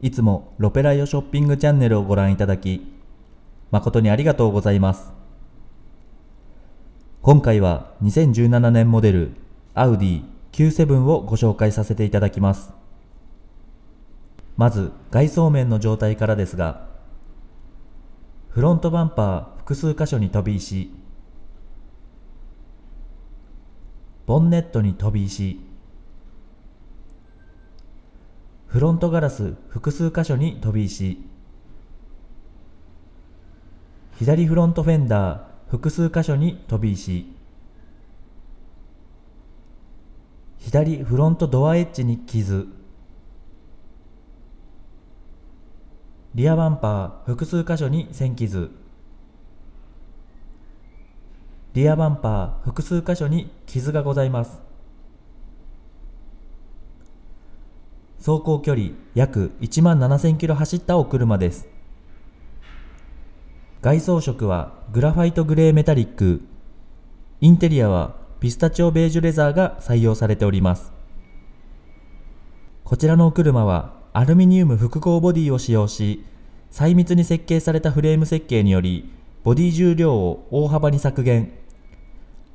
いつもロペライオショッピングチャンネルをご覧いただき、誠にありがとうございます。今回は2017年モデルアウディ Q7 をご紹介させていただきます。まず外装面の状態からですが、フロントバンパー複数箇所に飛び石、ボンネットに飛び石、フロントガラス複数箇所に飛び石左フロントフェンダー複数箇所に飛び石左フロントドアエッジに傷リアバンパー複数箇所に線傷リアバンパー複数箇所に傷がございます走行距離約1万7000キロ走ったお車です。外装色はグラファイトグレーメタリック、インテリアはピスタチオベージュレザーが採用されております。こちらのお車はアルミニウム複合ボディを使用し、細密に設計されたフレーム設計により、ボディ重量を大幅に削減。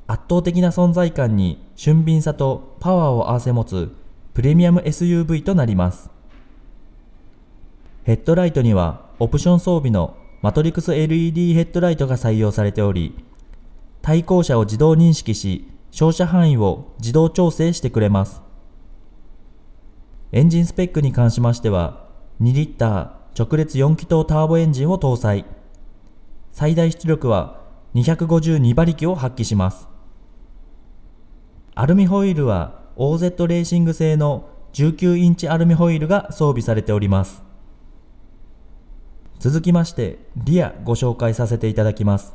圧倒的な存在感に俊敏さとパワーを併せ持つプレミアム SUV となります。ヘッドライトにはオプション装備のマトリクス LED ヘッドライトが採用されており、対向車を自動認識し、照射範囲を自動調整してくれます。エンジンスペックに関しましては、2リッター直列4気筒ターボエンジンを搭載。最大出力は252馬力を発揮します。アルミホイールは OZ レーシング製の19インチアルミホイールが装備されております続きましてリアご紹介させていただきます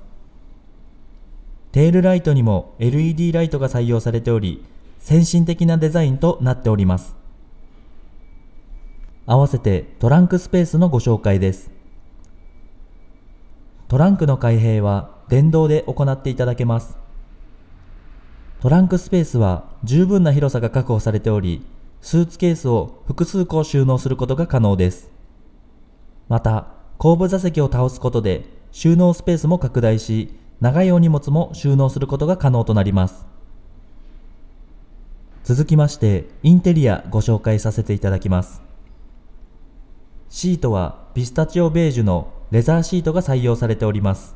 テールライトにも LED ライトが採用されており先進的なデザインとなっております合わせてトランクスペースのご紹介ですトランクの開閉は電動で行っていただけますトランクスペースは十分な広さが確保されており、スーツケースを複数個収納することが可能です。また、後部座席を倒すことで収納スペースも拡大し、長いお荷物も収納することが可能となります。続きまして、インテリアご紹介させていただきます。シートはピスタチオベージュのレザーシートが採用されております。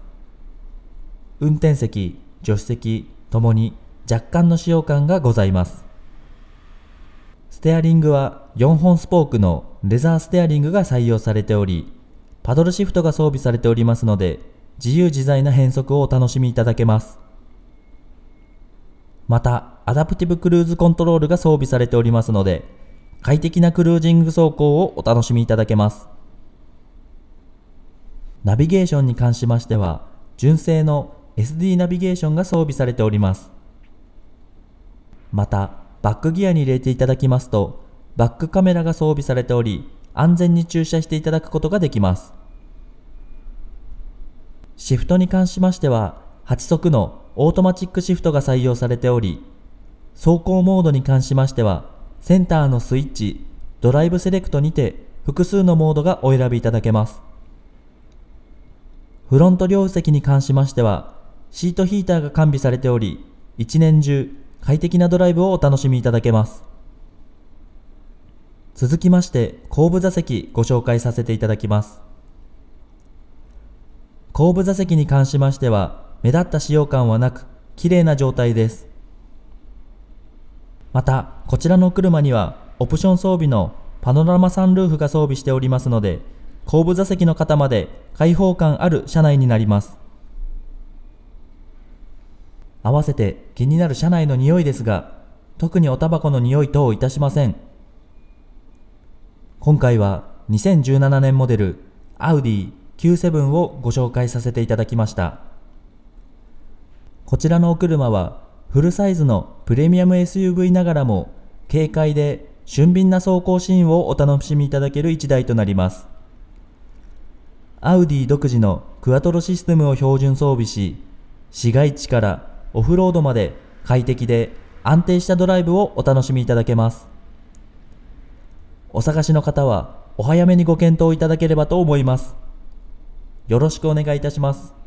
運転席、助手席ともに若干の使用感がございます。ステアリングは4本スポークのレザーステアリングが採用されており、パドルシフトが装備されておりますので、自由自在な変速をお楽しみいただけます。また、アダプティブクルーズコントロールが装備されておりますので、快適なクルージング走行をお楽しみいただけます。ナビゲーションに関しましては、純正の SD ナビゲーションが装備されております。また、バックギアに入れていただきますと、バックカメラが装備されており、安全に駐車していただくことができます。シフトに関しましては、8速のオートマチックシフトが採用されており、走行モードに関しましては、センターのスイッチ、ドライブセレクトにて複数のモードがお選びいただけます。フロント両席に関しましては、シートヒーターが完備されており、一年中快適なドライブをお楽しみいただけます。続きまして後部座席ご紹介させていただきます。後部座席に関しましては目立った使用感はなく綺麗な状態です。またこちらの車にはオプション装備のパノラマサンルーフが装備しておりますので後部座席の方まで開放感ある車内になります。合わせて気になる車内の匂いですが、特におタバコの匂い等いたしません。今回は2017年モデルアウディ Q7 をご紹介させていただきました。こちらのお車はフルサイズのプレミアム SUV ながらも軽快で俊敏な走行シーンをお楽しみいただける一台となります。アウディ独自のクアトロシステムを標準装備し、市街地からオフロードまで快適で安定したドライブをお楽しみいただけます。お探しの方はお早めにご検討いただければと思います。よろしくお願いいたします。